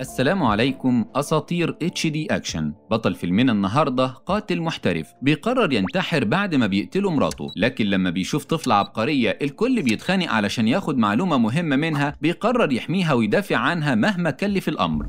السلام عليكم اساطير اتش دي اكشن بطل فيلمنا النهارده قاتل محترف بيقرر ينتحر بعد ما بيقتله مراته لكن لما بيشوف طفله عبقريه الكل بيتخانق علشان ياخد معلومه مهمه منها بيقرر يحميها ويدافع عنها مهما كلف الامر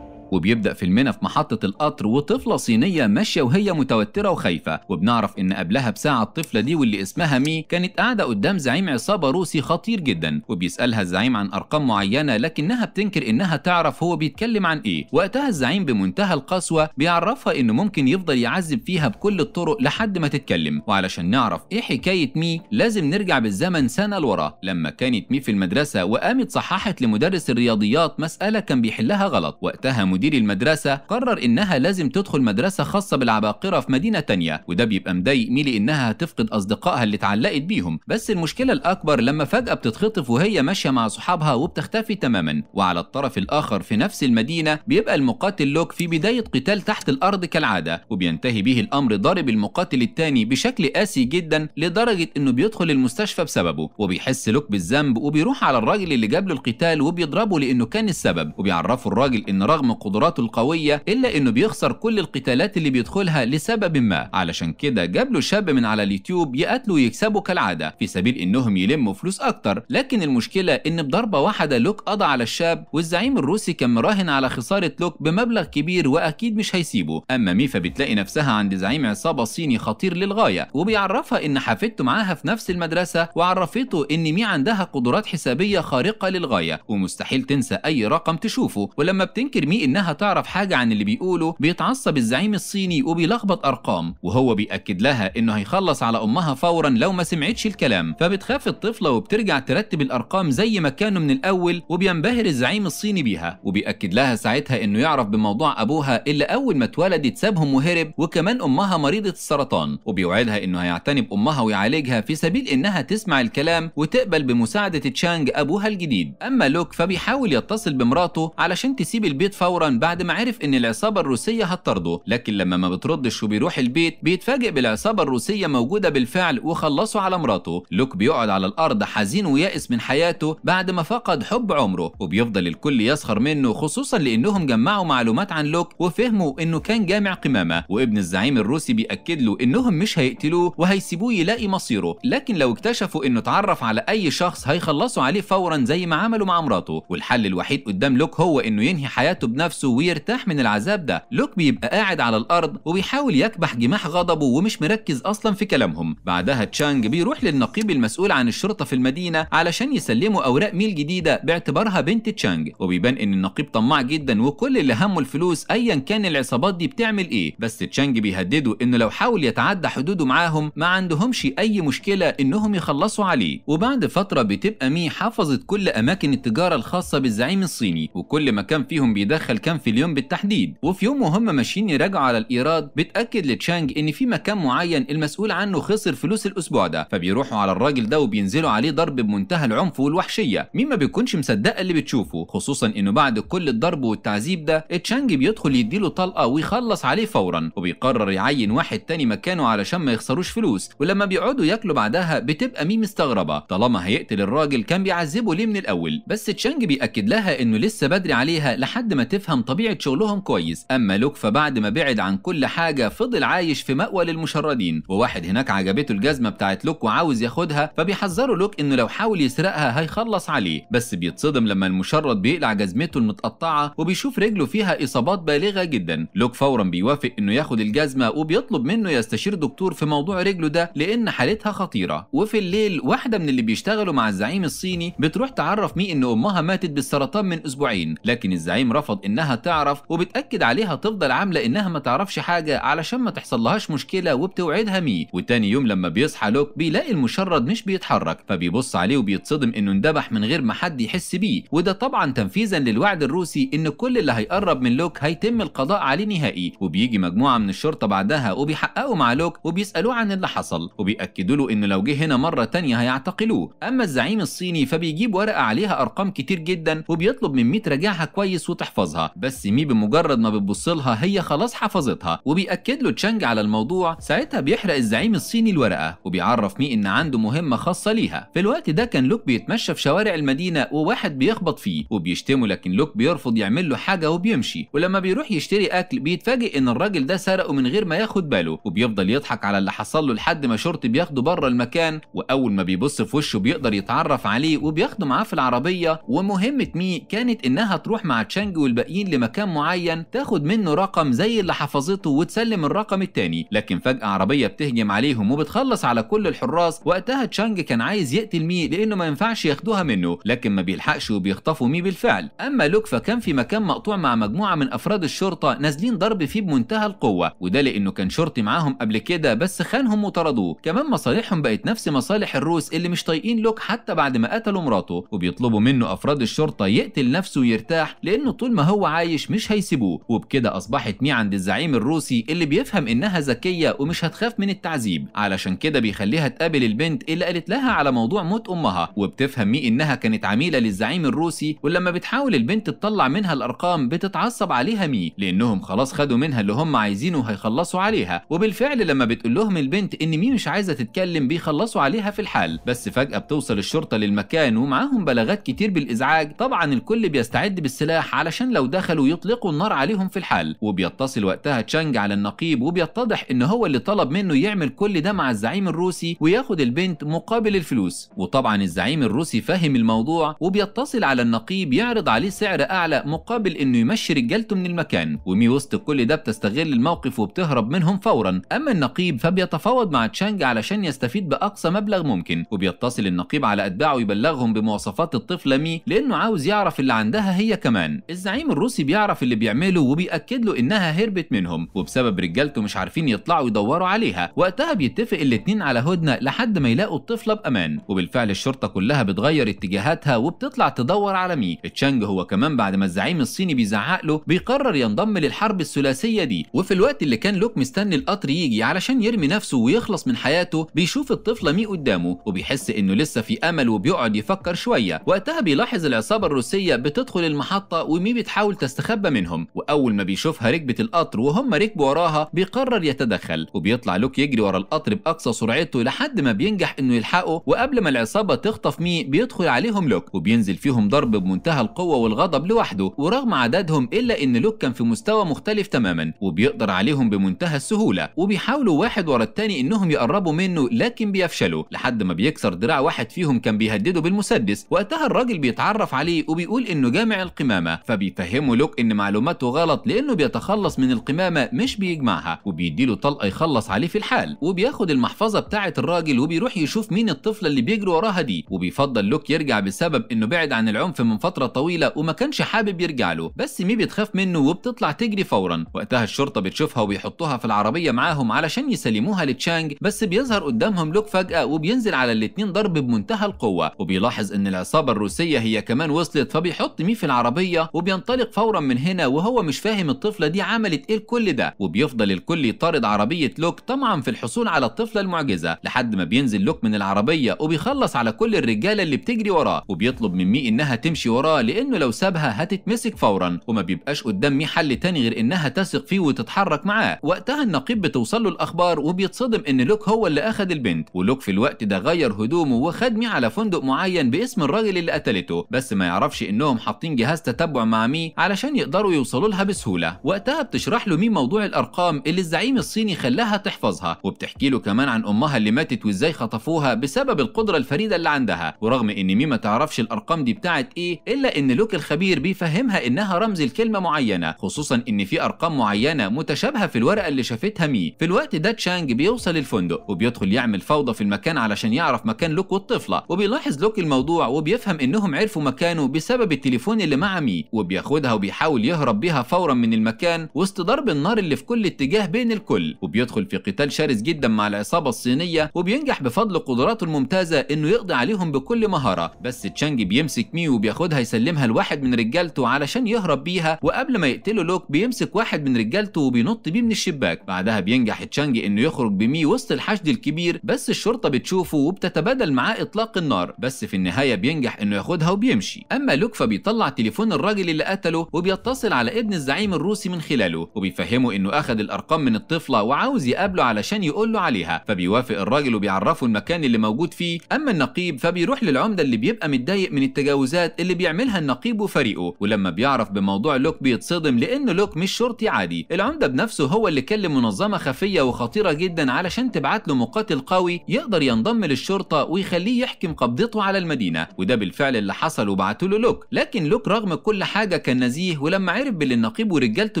وبيبدأ فيلمنا في محطة القطر وطفلة صينية ماشية وهي متوترة وخايفة وبنعرف إن قبلها بساعة الطفلة دي واللي اسمها مي كانت قاعدة قدام زعيم عصابة روسي خطير جدا وبيسألها الزعيم عن أرقام معينة لكنها بتنكر إنها تعرف هو بيتكلم عن إيه وقتها الزعيم بمنتهى القسوة بيعرفها إنه ممكن يفضل يعذب فيها بكل الطرق لحد ما تتكلم وعلشان نعرف إيه حكاية مي لازم نرجع بالزمن سنة لورا لما كانت مي في المدرسة وقامت صححت لمدرس الرياضيات مسألة كان بيحلها غلط وقتها مدير مدير المدرسة قرر إنها لازم تدخل مدرسة خاصة بالعباقرة في مدينة تانية وده بيبقى مضايق ميلي إنها هتفقد أصدقائها اللي اتعلقت بيهم بس المشكلة الأكبر لما فجأة بتتخطف وهي ماشية مع صحابها وبتختفي تماما وعلى الطرف الآخر في نفس المدينة بيبقى المقاتل لوك في بداية قتال تحت الأرض كالعادة وبينتهي به الأمر ضارب المقاتل التاني بشكل قاسي جدا لدرجة إنه بيدخل المستشفى بسببه وبيحس لوك بالذنب وبيروح على الراجل اللي جاب له القتال وبيضربه لأنه كان السبب وبيعرفه الراجل إن رغم قدراته القوية إلا إنه بيخسر كل القتالات اللي بيدخلها لسبب ما علشان كده جاب له شاب من على اليوتيوب يقتله ويكسبه كالعادة في سبيل إنهم يلموا فلوس أكتر لكن المشكلة إن بضربة واحدة لوك قضى على الشاب والزعيم الروسي كان مراهن على خسارة لوك بمبلغ كبير وأكيد مش هيسيبه أما ميفا بتلاقي نفسها عند زعيم عصابة صيني خطير للغاية وبيعرفها إن حفيدته معاها في نفس المدرسة وعرفته إن مي عندها قدرات حسابية خارقة للغاية ومستحيل تنسى أي رقم تشوفه ولما بتنكر مي إن انها تعرف حاجه عن اللي بيقوله بيتعصب الزعيم الصيني وبيلخبط ارقام وهو بياكد لها انه هيخلص على امها فورا لو ما سمعتش الكلام فبتخاف الطفله وبترجع ترتب الارقام زي ما كانوا من الاول وبينبهر الزعيم الصيني بيها وبياكد لها ساعتها انه يعرف بموضوع ابوها اللي اول ما اتولدت سابهم وهرب وكمان امها مريضه السرطان وبيوعدها انه هيعتني بامها ويعالجها في سبيل انها تسمع الكلام وتقبل بمساعده تشانج ابوها الجديد اما لوك فبيحاول يتصل بمراته علشان تسيب البيت فورا فورا بعد ما عرف ان العصابه الروسيه هتطرده لكن لما ما بتردش وبيروح البيت بيتفاجئ بالعصابه الروسيه موجوده بالفعل وخلصوا على مراته لوك بيقعد على الارض حزين ويائس من حياته بعد ما فقد حب عمره وبيفضل الكل يسخر منه خصوصا لانهم جمعوا معلومات عن لوك وفهموا انه كان جامع قمامه وابن الزعيم الروسي بياكد له انهم مش هيقتلوه وهيسيبوه يلاقي مصيره لكن لو اكتشفوا انه اتعرف على اي شخص هيخلصوا عليه فورا زي ما عملوا مع مراته والحل الوحيد قدام لوك هو انه ينهي حياته بنفسه نفسه ويرتاح من العذاب ده لوك بيبقى قاعد على الارض وبيحاول يكبح جماح غضبه ومش مركز اصلا في كلامهم بعدها تشانج بيروح للنقيب المسؤول عن الشرطه في المدينه علشان يسلموا اوراق ميل جديده باعتبارها بنت تشانج وبيبان ان النقيب طماع جدا وكل اللي همه الفلوس ايا كان العصابات دي بتعمل ايه بس تشانج بيهدده انه لو حاول يتعدى حدوده معاهم ما عندهمش اي مشكله انهم يخلصوا عليه وبعد فتره بتبقى مي حافظت كل اماكن التجاره الخاصه بالزعيم الصيني وكل ما كان فيهم بيدخل مكان في اليوم بالتحديد وفي يوم وهم ماشيين يراجعوا على الايراد بتاكد لتشانج ان في مكان معين المسؤول عنه خسر فلوس الاسبوع ده فبيروحوا على الراجل ده وبينزلوا عليه ضرب بمنتهى العنف والوحشيه مين ما بيكونش مصدقه اللي بتشوفه خصوصا انه بعد كل الضرب والتعذيب ده تشانج بيدخل يديله طلقه ويخلص عليه فورا وبيقرر يعين واحد تاني مكانه علشان ما يخسروش فلوس ولما بيقعدوا ياكلوا بعدها بتبقى مي مستغربه طالما هيقتل الراجل كان بيعذبه ليه من الاول بس تشانج بياكد لها انه لسه بدري عليها لحد ما تفهم فهم طبيعة شغلهم كويس أما لوك فبعد ما بعد عن كل حاجة فضل عايش في مأوى للمشردين وواحد هناك عجبته الجزمة بتاعت لوك وعاوز ياخدها فبيحذره لوك إنه لو حاول يسرقها هيخلص عليه بس بيتصدم لما المشرد بيقلع جزمته المتقطعة وبيشوف رجله فيها إصابات بالغة جدا لوك فورا بيوافق إنه ياخد الجزمة وبيطلب منه يستشير دكتور في موضوع رجله ده لأن حالتها خطيرة وفي الليل واحدة من اللي بيشتغلوا مع الزعيم الصيني بتروح تعرف مي إن أمها ماتت بالسرطان من أسبوعين لكن الزعيم رفض إنها انها تعرف وبتاكد عليها تفضل عامله انها ما تعرفش حاجه علشان ما تحصلهاش مشكله وبتوعدها ميه وتاني يوم لما بيصحى لوك بيلاقي المشرد مش بيتحرك فبيبص عليه وبيتصدم انه اندبح من غير ما حد يحس بيه وده طبعا تنفيذا للوعد الروسي ان كل اللي هيقرب من لوك هيتم القضاء عليه نهائي وبيجي مجموعه من الشرطه بعدها وبيحققوا مع لوك وبيسالوه عن اللي حصل وبياكدوا له انه لو جه هنا مره تانية هيعتقلوه اما الزعيم الصيني فبيجيب ورقه عليها ارقام كتير جدا وبيطلب من ميت راجعها كويس وتحفظها بس مي بمجرد ما بتبص لها هي خلاص حفظتها وبيأكد له تشانج على الموضوع ساعتها بيحرق الزعيم الصيني الورقه وبيعرف مي ان عنده مهمه خاصه ليها في الوقت ده كان لوك بيتمشى في شوارع المدينه وواحد بيخبط فيه وبيشتمه لكن لوك بيرفض يعمل له حاجه وبيمشي ولما بيروح يشتري اكل بيتفاجئ ان الراجل ده سرقه من غير ما ياخد باله وبيفضل يضحك على اللي حصل له لحد ما شرطي بياخده بره المكان واول ما بيبص في وشه بيقدر يتعرف عليه وبياخده معاه في العربيه ومهمه مي كانت انها تروح مع تشانج والباقيين مين لمكان معين تاخد منه رقم زي اللي حفظته وتسلم الرقم التاني لكن فجأة عربية بتهجم عليهم وبتخلص على كل الحراس وقتها تشانج كان عايز يقتل مي لأنه ما ينفعش ياخدوها منه لكن ما بيلحقش وبيخطفوا مي بالفعل أما لوك فكان في مكان مقطوع مع مجموعة من أفراد الشرطة نازلين ضرب فيه بمنتهى القوة وده لأنه كان شرطي معاهم قبل كده بس خانهم وطردوه كمان مصالحهم بقت نفس مصالح الروس اللي مش طايقين لوك حتى بعد ما قتلوا مراته وبيطلبوا منه أفراد الشرطة يقتل نفسه ويرتاح لأنه طول ما هو عايش مش هيسيبوه وبكده أصبحت مي عند الزعيم الروسي اللي بيفهم إنها ذكية ومش هتخاف من التعذيب علشان كده بيخليها تقابل البنت اللي قالت لها على موضوع موت أمها وبتفهم مي إنها كانت عميلة للزعيم الروسي ولما بتحاول البنت تطلع منها الأرقام بتتعصب عليها مي لأنهم خلاص خدوا منها اللي هم عايزينه وهيخلصوا عليها وبالفعل لما بتقول لهم البنت إن مي مش عايزة تتكلم بيخلصوا عليها في الحال بس فجأة بتوصل الشرطة للمكان ومعاهم بلاغات كتير بالإزعاج طبعا الكل بيستعد بالسلاح علشان لو دخلوا يطلقوا النار عليهم في الحال وبيتصل وقتها تشانج على النقيب وبيتضح ان هو اللي طلب منه يعمل كل ده مع الزعيم الروسي وياخد البنت مقابل الفلوس وطبعا الزعيم الروسي فاهم الموضوع وبيتصل على النقيب يعرض عليه سعر اعلى مقابل انه يمشي رجالته من المكان ومي وسط كل ده بتستغل الموقف وبتهرب منهم فورا اما النقيب فبيتفاوض مع تشانج علشان يستفيد باقصى مبلغ ممكن وبيتصل النقيب على اتباعه يبلغهم بمواصفات الطفله مي لانه عاوز يعرف اللي عندها هي كمان الزعيم الروسي الروسي بيعرف اللي بيعمله وبيأكد له إنها هربت منهم وبسبب رجالته مش عارفين يطلعوا يدوروا عليها وقتها بيتفق الاتنين على هدنة لحد ما يلاقوا الطفلة بأمان وبالفعل الشرطة كلها بتغير اتجاهاتها وبتطلع تدور على مي تشانج هو كمان بعد ما الزعيم الصيني بيزعق له بيقرر ينضم للحرب الثلاثية دي وفي الوقت اللي كان لوك مستني القطر يجي علشان يرمي نفسه ويخلص من حياته بيشوف الطفلة مي قدامه وبيحس إنه لسه في أمل وبيقعد يفكر شوية وقتها بيلاحظ العصابة الروسية بتدخل المحطة ومي بتحاول بتحاول تستخبى منهم واول ما بيشوفها ركبت القطر وهم ركبوا وراها بيقرر يتدخل وبيطلع لوك يجري ورا القطر باقصى سرعته لحد ما بينجح انه يلحقه وقبل ما العصابه تخطف مي بيدخل عليهم لوك وبينزل فيهم ضرب بمنتهى القوه والغضب لوحده ورغم عددهم الا ان لوك كان في مستوى مختلف تماما وبيقدر عليهم بمنتهى السهوله وبيحاولوا واحد ورا التاني انهم يقربوا منه لكن بيفشلوا لحد ما بيكسر دراع واحد فيهم كان بيهدده بالمسدس وقتها الراجل بيتعرف عليه وبيقول انه جامع القمامه فبيفهمه بيعلمه لوك ان معلوماته غلط لانه بيتخلص من القمامه مش بيجمعها وبيديله طلقه يخلص عليه في الحال وبياخد المحفظه بتاعه الراجل وبيروح يشوف مين الطفله اللي بيجري وراها دي وبيفضل لوك يرجع بسبب انه بعد عن العنف من فتره طويله وما كانش حابب يرجع له بس مي بتخاف منه وبتطلع تجري فورا وقتها الشرطه بتشوفها وبيحطوها في العربيه معاهم علشان يسلموها لتشانج بس بيظهر قدامهم لوك فجاه وبينزل على الاتنين ضرب بمنتهى القوه وبيلاحظ ان العصابه الروسيه هي كمان وصلت فبيحط مي في العربيه وبينطلق فورا من هنا وهو مش فاهم الطفله دي عملت ايه كل ده وبيفضل الكل يطارد عربيه لوك طمعا في الحصول على الطفله المعجزه لحد ما بينزل لوك من العربيه وبيخلص على كل الرجاله اللي بتجري وراه وبيطلب من مي انها تمشي وراه لانه لو سابها هتتمسك فورا وما بيبقاش قدام مي حل تاني غير انها تثق فيه وتتحرك معاه وقتها النقيب بتوصل له الاخبار وبيتصدم ان لوك هو اللي اخذ البنت ولوك في الوقت ده غير هدومه وخد مي على فندق معين باسم الراجل اللي قتلته بس ما يعرفش انهم حاطين جهاز تتبع مع مي علشان يقدروا يوصلوا لها بسهولة وقتها بتشرح له مين موضوع الأرقام اللي الزعيم الصيني خلاها تحفظها وبتحكي له كمان عن أمها اللي ماتت وإزاي خطفوها بسبب القدرة الفريدة اللي عندها ورغم إن مي ما تعرفش الأرقام دي بتاعت إيه إلا إن لوك الخبير بيفهمها إنها رمز لكلمة معينة خصوصا إن في أرقام معينة متشابهة في الورقة اللي شافتها مي في الوقت ده تشانج بيوصل الفندق وبيدخل يعمل فوضى في المكان علشان يعرف مكان لوك والطفلة وبيلاحظ لوك الموضوع وبيفهم إنهم عرفوا مكانه بسبب التليفون اللي مع مي وبياخدها وبيحاول يهرب بيها فورا من المكان وسط ضرب النار اللي في كل اتجاه بين الكل وبيدخل في قتال شرس جدا مع العصابة الصينية وبينجح بفضل قدراته الممتازة انه يقضي عليهم بكل مهارة بس تشانج بيمسك مي وبياخدها يسلمها لواحد من رجالته علشان يهرب بيها وقبل ما يقتله لوك بيمسك واحد من رجالته وبينط بيه من الشباك بعدها بينجح تشانج انه يخرج بمي وسط الحشد الكبير بس الشرطة بتشوفه وبتتبادل معاه اطلاق النار بس في النهاية بينجح انه ياخدها وبيمشي اما لوك فبيطلع تليفون الراجل اللي قتله خلاله وبيتصل على ابن الزعيم الروسي من خلاله وبيفهمه انه اخذ الارقام من الطفله وعاوز يقابله علشان يقول له عليها فبيوافق الراجل وبيعرفه المكان اللي موجود فيه اما النقيب فبيروح للعمده اللي بيبقى متضايق من التجاوزات اللي بيعملها النقيب وفريقه ولما بيعرف بموضوع لوك بيتصدم لان لوك مش شرطي عادي العمده بنفسه هو اللي كلم منظمه خفيه وخطيره جدا علشان تبعت له مقاتل قوي يقدر ينضم للشرطه ويخليه يحكم قبضته على المدينه وده بالفعل اللي حصل وبعتوا له لوك لكن لوك رغم كل حاجه كان النزيه ولما عرف باللي النقيب ورجالته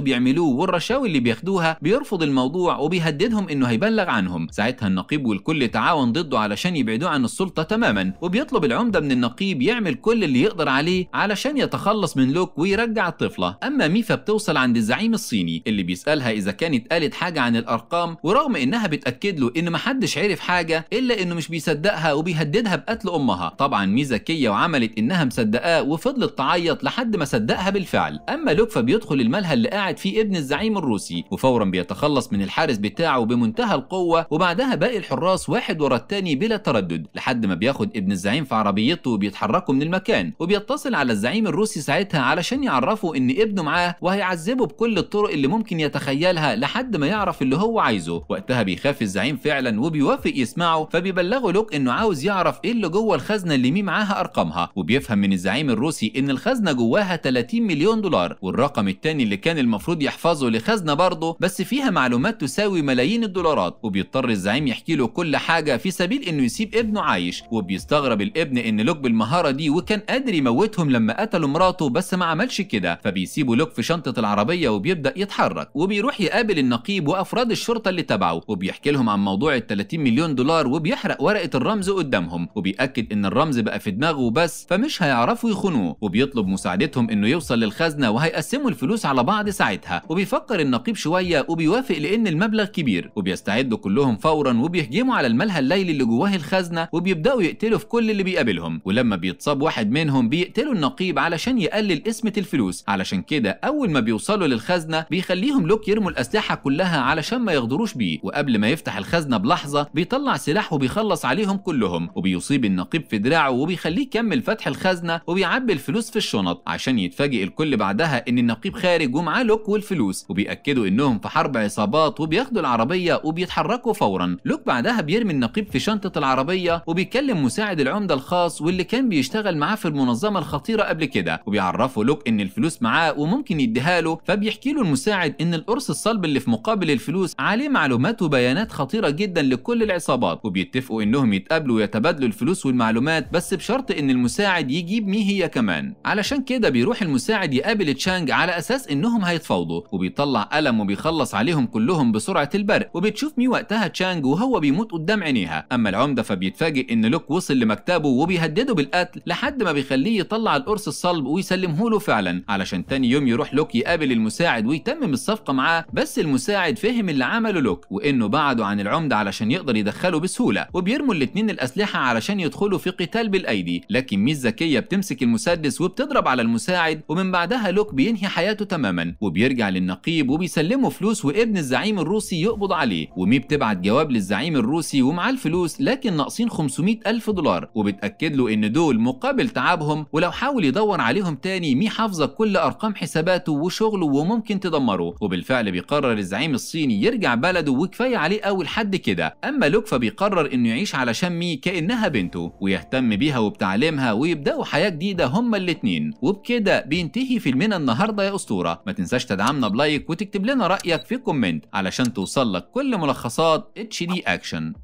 بيعملوه والرشاوي اللي بياخدوها بيرفض الموضوع وبيهددهم انه هيبلغ عنهم ساعتها النقيب والكل تعاون ضده علشان يبعدوه عن السلطه تماما وبيطلب العمده من النقيب يعمل كل اللي يقدر عليه علشان يتخلص من لوك ويرجع الطفله اما ميفا بتوصل عند الزعيم الصيني اللي بيسالها اذا كانت قالت حاجه عن الارقام ورغم انها بتاكد له ان محدش عرف حاجه الا انه مش بيصدقها وبيهددها بقتل امها طبعا ميزه ذكيه وعملت انها مصدقاه وفضلت تعيط لحد ما صدقها بالفعل بالفعل اما لوك فبيدخل الملهى اللي قاعد فيه ابن الزعيم الروسي وفورا بيتخلص من الحارس بتاعه بمنتهى القوه وبعدها باقي الحراس واحد ورا الثاني بلا تردد لحد ما بياخد ابن الزعيم في عربيته وبيتحركوا من المكان وبيتصل على الزعيم الروسي ساعتها علشان يعرفه ان ابنه معاه وهيعذبه بكل الطرق اللي ممكن يتخيلها لحد ما يعرف اللي هو عايزه وقتها بيخاف الزعيم فعلا وبيوافق يسمعه فبيبلغه لوك انه عاوز يعرف ايه اللي جوه الخزنه اللي مين معاها ارقامها وبيفهم من الزعيم الروسي ان الخزنه جواها 30 مليون مليون دولار والرقم الثاني اللي كان المفروض يحفظه لخزنه برضه بس فيها معلومات تساوي ملايين الدولارات وبيضطر الزعيم يحكي له كل حاجه في سبيل انه يسيب ابنه عايش وبيستغرب الابن ان لوك بالمهاره دي وكان قادر يموتهم لما قتلوا مراته بس ما عملش كده فبيسيبوا لوك في شنطه العربيه وبيبدا يتحرك وبيروح يقابل النقيب وافراد الشرطه اللي تبعه وبيحكي لهم عن موضوع ال 30 مليون دولار وبيحرق ورقه الرمز قدامهم وبياكد ان الرمز بقى في دماغه بس فمش هيعرفوا يخونوه وبيطلب مساعدتهم انه يوصل لل الخزنه وهيقسموا الفلوس على بعض ساعتها وبيفكر النقيب شويه وبيوافق لان المبلغ كبير وبيستعدوا كلهم فورا وبيهجموا على الملهى الليلي اللي جواه الخزنه وبيبداوا يقتلوا في كل اللي بيقابلهم ولما بيتصاب واحد منهم بيقتلوا النقيب علشان يقلل قسمه الفلوس علشان كده اول ما بيوصلوا للخزنه بيخليهم لوك يرموا الاسلحه كلها علشان ما يغدروش بيه وقبل ما يفتح الخزنه بلحظه بيطلع سلاح وبيخلص عليهم كلهم وبيصيب النقيب في دراعه وبيخليه يكمل فتح الخزنه وبيعبي الفلوس في الشنط عشان يتفاجئ الكل بيقول اللي بعدها ان النقيب خارج ومعاه لوك والفلوس وبيأكدوا انهم في حرب عصابات وبياخدوا العربيه وبيتحركوا فورا لوك بعدها بيرمي النقيب في شنطه العربيه وبيكلم مساعد العمده الخاص واللي كان بيشتغل معاه في المنظمه الخطيره قبل كده وبيعرفه لوك ان الفلوس معاه وممكن يديها له فبيحكي له المساعد ان القرص الصلب اللي في مقابل الفلوس عليه معلومات وبيانات خطيره جدا لكل العصابات وبيتفقوا انهم يتقابلوا ويتبادلوا الفلوس والمعلومات بس بشرط ان المساعد يجيب ميه هي كمان علشان كده بيروح المساعد يقابل تشانج على اساس انهم هيتفاوضوا وبيطلع قلم وبيخلص عليهم كلهم بسرعه البرق وبتشوف مي وقتها تشانج وهو بيموت قدام عينيها اما العمده فبيتفاجئ ان لوك وصل لمكتبه وبيهدده بالقتل لحد ما بيخليه يطلع القرص الصلب ويسلمه له فعلا علشان تاني يوم يروح لوك يقابل المساعد ويتمم الصفقه معاه بس المساعد فهم اللي عمله لوك وانه بعده عن العمده علشان يقدر يدخله بسهوله وبيرموا الاثنين الاسلحه علشان يدخلوا في قتال بالايدي لكن مي الذكيه بتمسك المسدس وبتضرب على المساعد ومن بعد بعدها لوك بينهي حياته تماما وبيرجع للنقيب وبيسلمه فلوس وابن الزعيم الروسي يقبض عليه ومي بتبعت جواب للزعيم الروسي ومعاه الفلوس لكن ناقصين 500 ألف دولار وبتأكد له إن دول مقابل تعبهم ولو حاول يدور عليهم تاني مي حافظة كل أرقام حساباته وشغله وممكن تدمره وبالفعل بيقرر الزعيم الصيني يرجع بلده وكفاية عليه أول حد كده أما لوك فبيقرر إنه يعيش على شمي كأنها بنته ويهتم بيها وبتعليمها ويبدأوا حياة جديدة هما الاتنين وبكده بينتهي به فيلمنا النهارده يا اسطوره ما تنساش تدعمنا بلايك وتكتب لنا رايك في كومنت علشان توصل لك كل ملخصات اتش دي اكشن